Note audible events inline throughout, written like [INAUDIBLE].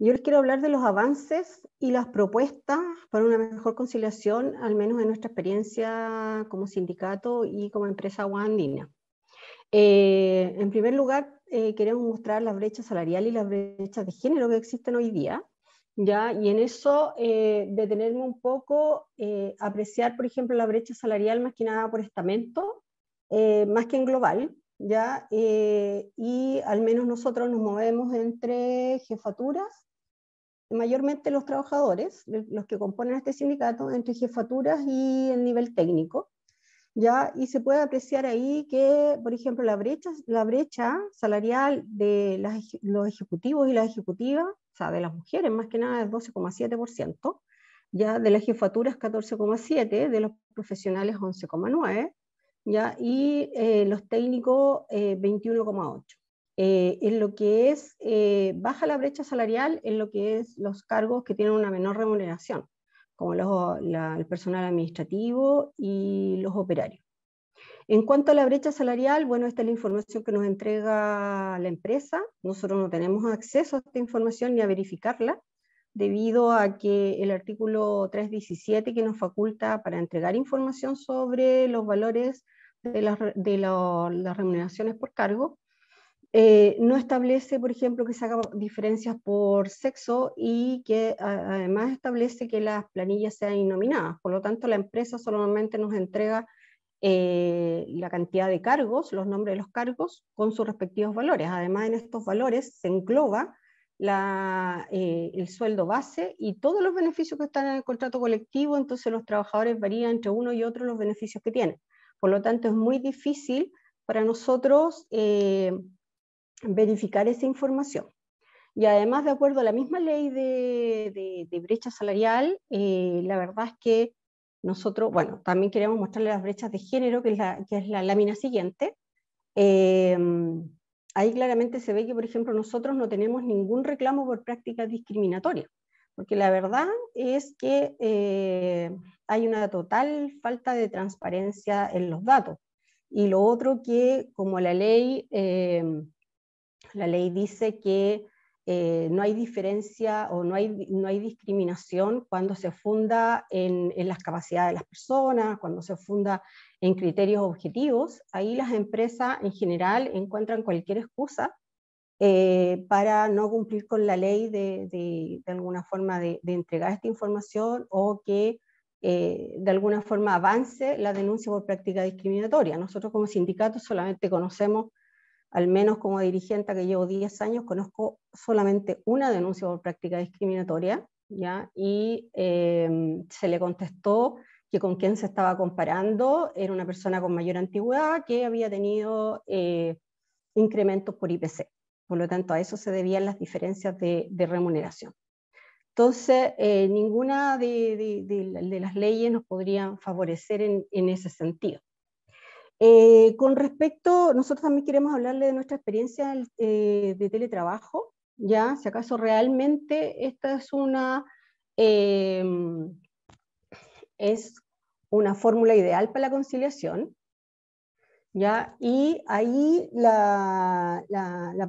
Yo les quiero hablar de los avances y las propuestas para una mejor conciliación, al menos en nuestra experiencia como sindicato y como empresa guandina. Eh, en primer lugar, eh, queremos mostrar las brechas salarial y las brechas de género que existen hoy día. ¿ya? Y en eso eh, detenerme un poco, apreciar, por ejemplo, la brecha salarial más que nada por estamento, más que en global, ¿ya? y al menos nosotros nos movemos entre jefaturas mayormente los trabajadores, los que componen este sindicato, entre jefaturas y el nivel técnico. ¿ya? Y se puede apreciar ahí que, por ejemplo, la brecha, la brecha salarial de los ejecutivos y las ejecutivas, o sea, de las mujeres más que nada, es 12,7%, ya de las jefaturas 14,7%, de los profesionales 11,9%, ya y eh, los técnicos 21,8%. Eh, eh, en lo que es eh, baja la brecha salarial en lo que es los cargos que tienen una menor remuneración, como el personal administrativo y los operarios. En cuanto a la brecha salarial, bueno, esta es la información que nos entrega la empresa. Nosotros no tenemos acceso a esta información ni a verificarla, debido a que el artículo 317 que nos faculta para entregar información sobre los valores de, las remuneraciones por cargo, eh, no establece, por ejemplo, que se hagan diferencias por sexo y que además establece que las planillas sean innominadas. Por lo tanto, la empresa solamente nos entrega eh, la cantidad de cargos, los nombres de los cargos, con sus respectivos valores. Además, en estos valores se engloba eh, el sueldo base y todos los beneficios que están en el contrato colectivo, entonces los trabajadores varían entre uno y otro los beneficios que tienen. Por lo tanto, es muy difícil para nosotros verificar esa información. Y además, de acuerdo a la misma ley de, brecha salarial, eh, la verdad es que nosotros, bueno, también queremos mostrarle las brechas de género, que es la, lámina siguiente. Em, ahí claramente se ve que, por ejemplo, nosotros no tenemos ningún reclamo por prácticas discriminatorias, porque la verdad es que eh, hay una total falta de transparencia en los datos. Y lo otro que, como la ley em, la ley dice que eh, no hay diferencia o no hay, no hay discriminación cuando se funda en, en, las capacidades de las personas, cuando se funda en criterios objetivos. Ahí las empresas en general encuentran cualquier excusa eh, para no cumplir con la ley de, de, de alguna forma de, de, entregar esta información o que eh, de alguna forma avance la denuncia por práctica discriminatoria. Nosotros como sindicatos solamente conocemos al menos como dirigente que llevo 10 años, conozco solamente una denuncia por práctica discriminatoria, ¿ya? y em, se le contestó que con quien se estaba comparando era una persona con mayor antigüedad que había tenido eh, incrementos por IPC. Por lo tanto, a eso se debían las diferencias de, remuneración. Entonces, eh, ninguna de, las leyes nos podrían favorecer en ese sentido. Eh, con respecto, nosotros también queremos hablarle de nuestra experiencia eh, de teletrabajo, ¿ya? Si acaso realmente esta es una, eh, es una fórmula ideal para la conciliación, ¿ya? Y ahí la,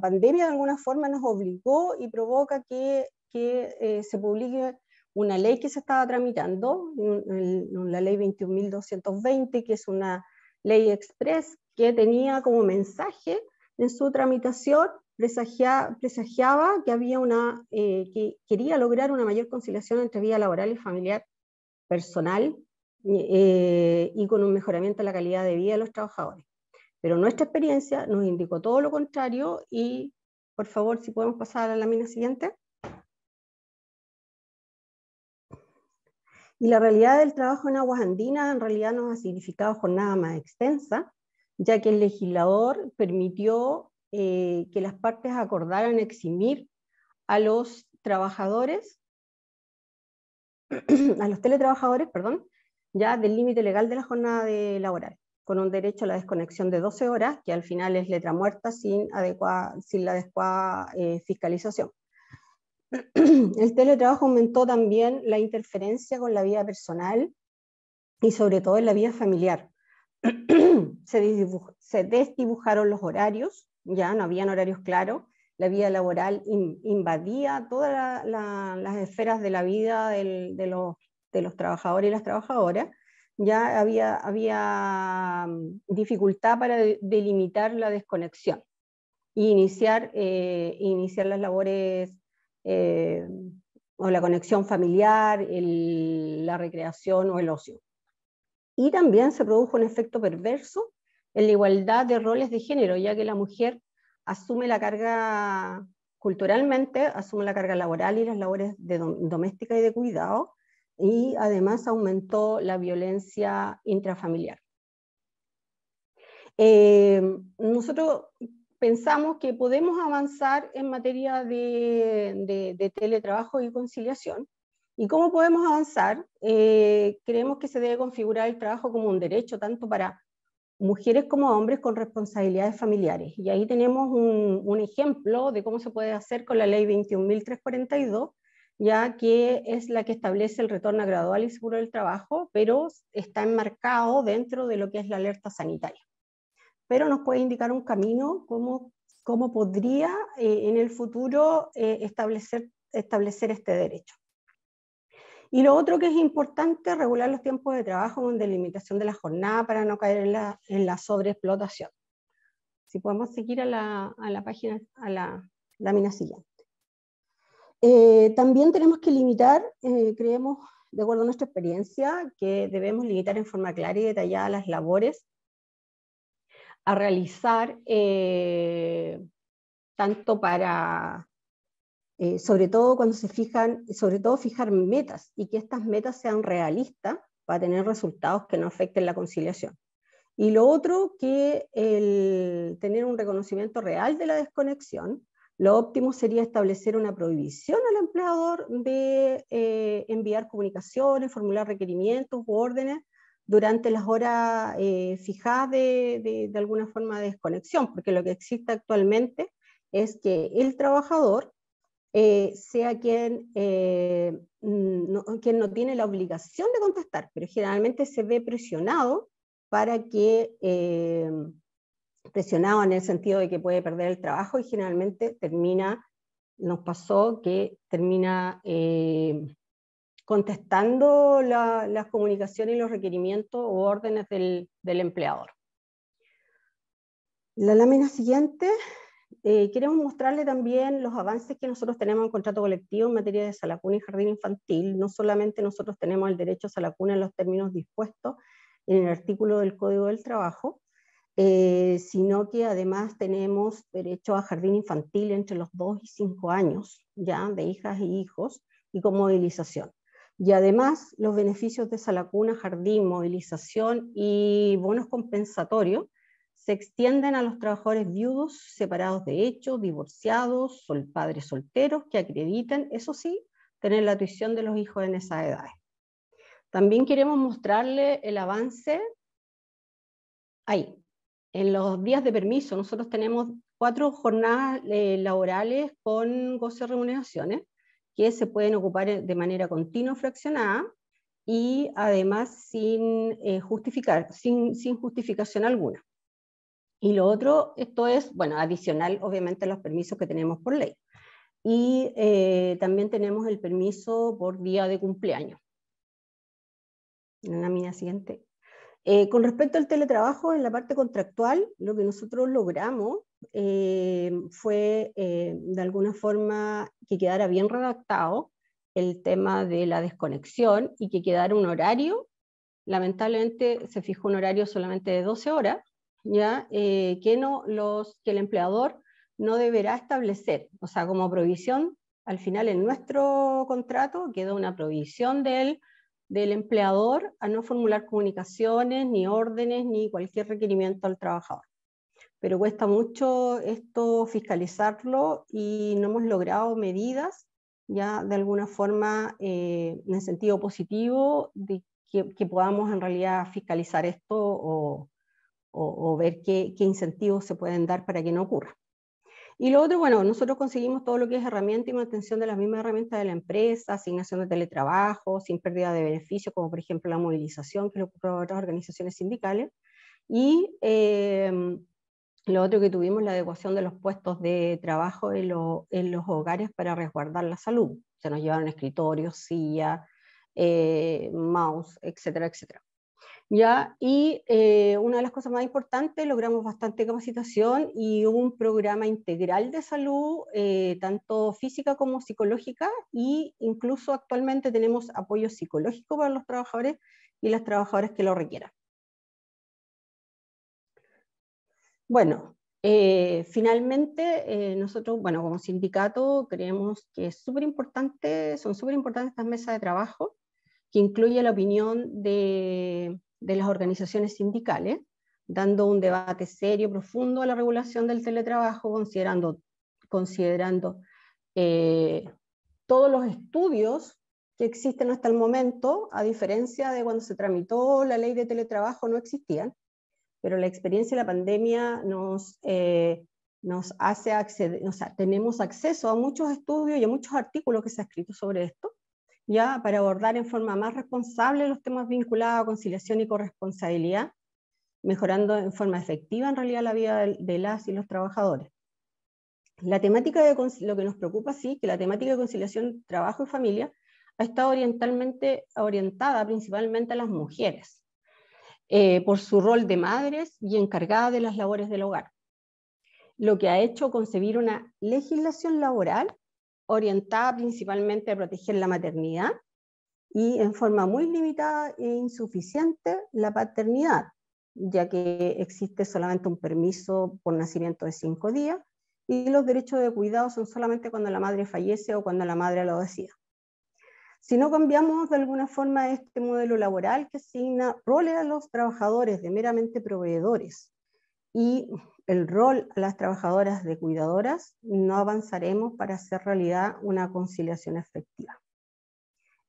pandemia de alguna forma nos obligó y provoca que, que se publique una ley que se estaba tramitando, la ley 21.220, que es una ley express que tenía como mensaje en su tramitación presagiaba que había una eh, que quería lograr una mayor conciliación entre vida laboral y familiar personal y eh, con un mejoramiento de la calidad de vida de los trabajadores. Pero nuestra experiencia nos indicó todo lo contrario y por favor si podemos pasar a la mina siguiente. Y la realidad del trabajo en aguas andinas en realidad no ha significado jornada más extensa, ya que el legislador permitió eh, que las partes acordaran eximir a los trabajadores, [CLEARS THROAT] a los teletrabajadores, perdón, ya del límite legal de la jornada de laboral, con un derecho a la desconexión de 12 horas, que al final es letra muerta sin, adecuada, sin la adecuada eh, fiscalización. [CLEARS THROAT] El teletrabajo aumentó también la interferencia con la vida personal y sobre todo en la vida familiar. [CLEARS THROAT] se, desdibujaron los horarios, ya no habían horarios claros, la vida laboral invadía todas las esferas de la vida de, los, trabajadores y las trabajadoras, ya había, mm, dificultad para delimitar la desconexión e iniciar, eh, iniciar las labores eh, o la conexión familiar, la recreación o el ocio. Y también se produjo un efecto perverso en la igualdad de roles de género, ya que la mujer asume la carga culturalmente, asume la carga laboral y las labores de doméstica y de cuidado, y además aumentó la violencia intrafamiliar. Eh, nosotros pensamos que podemos avanzar en materia de, teletrabajo y conciliación. ¿Y cómo podemos avanzar? Eh, creemos que se debe configurar el trabajo como un derecho, tanto para mujeres como hombres con responsabilidades familiares. Y ahí tenemos un, un ejemplo de cómo se puede hacer con la ley 21.342, ya que es la que establece el retorno gradual y seguro del trabajo, pero está enmarcado dentro de lo que es la alerta sanitaria pero nos puede indicar un camino, cómo, podría eh, en el futuro eh, establecer, establecer este derecho. Y lo otro que es importante, regular los tiempos de trabajo con delimitación de la jornada para no caer en la, sobreexplotación. Si podemos seguir a la, página, a la lámina siguiente. Eh, también tenemos que limitar, creemos, de acuerdo a nuestra experiencia, que debemos limitar en forma clara y detallada las labores a realizar eh, tanto para, eh, sobre todo cuando se fijan, sobre todo fijar metas y que estas metas sean realistas para tener resultados que no afecten la conciliación. Y lo otro, que el tener un reconocimiento real de la desconexión, lo óptimo sería establecer una prohibición al empleador de eh, enviar comunicaciones, formular requerimientos u órdenes durante las horas eh, fijadas de, alguna forma de desconexión, porque lo que existe actualmente es que el trabajador eh, sea quien, eh, no, quien no tiene la obligación de contestar, pero generalmente se ve presionado para que, presionado en el sentido de que puede perder el trabajo y generalmente termina, nos pasó que termina contestando las comunicaciones y los requerimientos o órdenes del, empleador. La lámina siguiente, eh, queremos mostrarle también los avances que nosotros tenemos en contrato colectivo en materia de salacuna y jardín infantil. No solamente nosotros tenemos el derecho a salacuna en los términos dispuestos en el artículo del Código del Trabajo, eh, sino que además tenemos derecho a jardín infantil entre los 2 y 5 años, ya de hijas y hijos, y con movilización. Y además los beneficios de lacuna, jardín, movilización y bonos compensatorios se extienden a los trabajadores viudos, separados de hecho, divorciados, sol, padres solteros, que acrediten, eso sí, tener la tuición de los hijos en esas edades. También queremos mostrarle el avance ahí. En los días de permiso, nosotros tenemos cuatro jornadas eh, laborales con goce de remuneraciones que se pueden ocupar eh, de manera continua fraccionada y además sin eh, justificar, sin, justificación alguna. Y lo otro, esto es, bueno, adicional obviamente a los permisos que tenemos por ley. Y eh, también tenemos el permiso por día de cumpleaños. En la mina siguiente. con respecto al teletrabajo, en la parte contractual, lo que nosotros logramos eh, fue eh, de alguna forma que quedara bien redactado el tema de la desconexión y que quedara un horario. Lamentablemente se fijó un horario solamente de 12 horas, ¿ya? Eh, que, no los, que el empleador no deberá establecer, o sea, como provisión, al final en nuestro contrato queda una provisión del, del empleador a no formular comunicaciones, ni órdenes, ni cualquier requerimiento al trabajador pero cuesta mucho esto fiscalizarlo y no hemos logrado medidas ya de alguna forma eh, en el sentido positivo de que, podamos en realidad fiscalizar esto o, o, ver qué, incentivos se pueden dar para que no ocurra. Y lo otro, bueno, nosotros conseguimos todo lo que es herramienta y mantención de las mismas herramientas de la empresa, asignación de teletrabajo, sin pérdida de beneficios, como por ejemplo la movilización, que lo ocurre a otras organizaciones sindicales, y eh, lo otro que tuvimos, la adecuación de los puestos de trabajo en, los hogares para resguardar la salud. Se nos llevaron escritorios, silla, eh, mouse, etcétera, etcétera. ¿ya? Y eh, una de las cosas más importantes, logramos bastante capacitación y un programa integral de salud, eh, tanto física como psicológica, e incluso actualmente tenemos apoyo psicológico para los trabajadores y las trabajadoras que lo requieran. Bueno, eh, finalmente, eh, nosotros, bueno, como sindicato creemos que es súper importante, son súper importantes estas mesas de trabajo, que incluye la opinión de, las organizaciones sindicales, dando un debate serio, profundo a la regulación del teletrabajo, considerando, eh, todos los estudios que existen hasta el momento, a diferencia de cuando se tramitó la ley de teletrabajo, no existían pero la experiencia de la pandemia nos, eh, nos hace acceder, o sea, tenemos acceso a muchos estudios y a muchos artículos que se han escrito sobre esto, ya para abordar en forma más responsable los temas vinculados a conciliación y corresponsabilidad, mejorando en forma efectiva en realidad la vida de las y los trabajadores. La temática de lo que nos preocupa sí, que la temática de conciliación trabajo y familia ha estado orientalmente orientada principalmente a las mujeres eh, por su rol de madres y encargada de las labores del hogar, lo que ha hecho concebir una legislación laboral orientada principalmente a proteger la maternidad y en forma muy limitada e insuficiente la paternidad, ya que existe solamente un permiso por nacimiento de cinco días y los derechos de cuidado son solamente cuando la madre fallece o cuando la madre lo decida. Si no cambiamos de alguna forma este modelo laboral que asigna roles a los trabajadores de meramente proveedores y el rol a las trabajadoras de cuidadoras, no avanzaremos para hacer realidad una conciliación efectiva.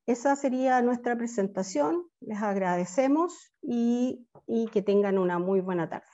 Esa sería nuestra presentación. Les agradecemos y, que tengan una muy buena tarde.